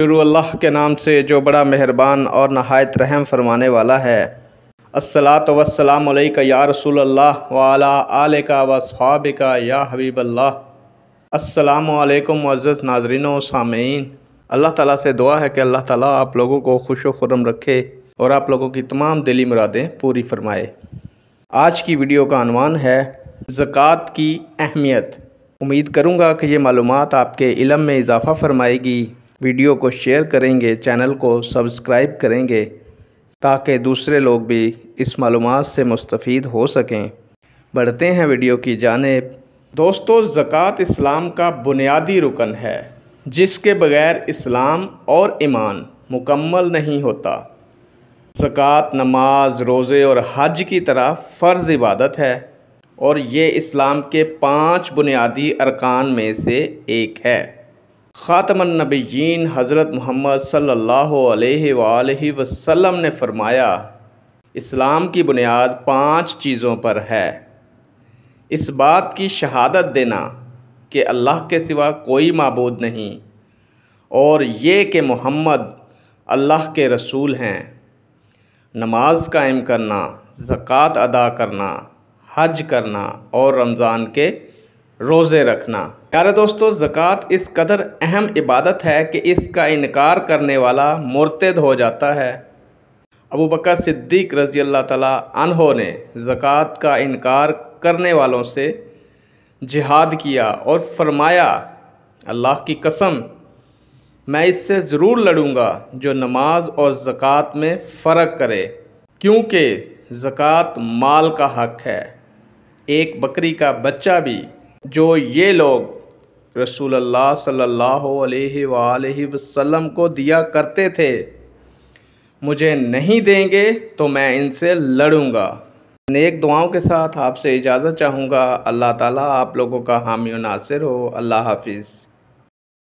शुरू अल्लाह के नाम से जो बड़ा मेहरबान और नहायत रहम फरमाने वाला है असलात वसलाम या रसूल अल्लाह वाला आल का वसहाब का या हबीब अल्लाह असलकम मज़्ज़ नाजरीन सामीन अल्लाह ताला से दुआ है कि अल्लाह ताला आप लोगों को खुश खुरम रखे और आप लोगों की तमाम दिली मुरादें पूरी फरमाए आज की वीडियो का अनवान है ज़क़़त की अहमियत उम्मीद करूँगा कि ये मालूम आपके इलम में इजाफ़ा फरमाएगी वीडियो को शेयर करेंगे चैनल को सब्सक्राइब करेंगे ताकि दूसरे लोग भी इस मालूम से मुस्तफ़ हो सकें बढ़ते हैं वीडियो की जानेब दोस्तों ज़क़़त इस्लाम का बुनियादी रुकन है जिसके बगैर इस्लाम और ईमान मुकम्मल नहीं होता ज़क़़त नमाज रोज़े और हज की तरह फ़र्ज़ इबादत है और ये इस्लाम के पांच बुनियादी अरकान में से एक है ख़ातमनबीन हज़रत मोहम्मद सल्ला वसम ने फ़रमाया इस्लाम की बुनियाद पाँच चीज़ों पर है इस बात की शहादत देना कि अल्लाह के सिवा कोई मबूद नहीं और ये कि मोहम्मद अल्लाह के रसूल हैं नमाज कायम करना ज़क़़त अदा करना हज करना और रमज़ान के रोज़े रखना प्यारे दोस्तों ज़क़़त इस कदर अहम इबादत है कि इसका इनकार करने वाला मुर्तद हो जाता है अबू बकर सिद्दीक रज़ी अल्लाह अनहो ने ज़क़़त का इनकार करने वालों से जिहाद किया और फरमाया अल्लाह की कसम मैं इससे ज़रूर लड़ूंगा जो नमाज और ज़क़़त में फ़र्क करे क्योंकि ज़क़़त माल का हक है एक बकरी का बच्चा भी जो ये लोग रसूल सल्लल्लाहु अलैहि वसल्लम को दिया करते थे मुझे नहीं देंगे तो मैं इनसे लड़ूंगा नेक दुआओं के साथ आपसे इजाज़त चाहूँगा अल्लाह ताला आप लोगों का हामी नासिर हो अल्लाह हाफिज़